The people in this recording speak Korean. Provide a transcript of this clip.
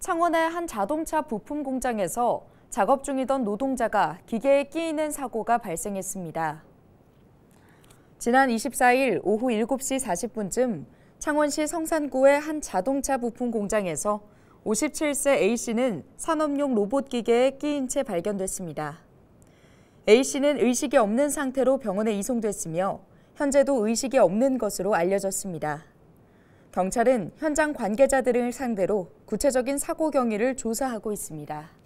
창원의 한 자동차 부품 공장에서 작업 중이던 노동자가 기계에 끼이는 사고가 발생했습니다. 지난 24일 오후 7시 40분쯤 창원시 성산구의 한 자동차 부품 공장에서 57세 A씨는 산업용 로봇 기계에 끼인 채 발견됐습니다. A씨는 의식이 없는 상태로 병원에 이송됐으며 현재도 의식이 없는 것으로 알려졌습니다. 경찰은 현장 관계자들을 상대로 구체적인 사고 경위를 조사하고 있습니다.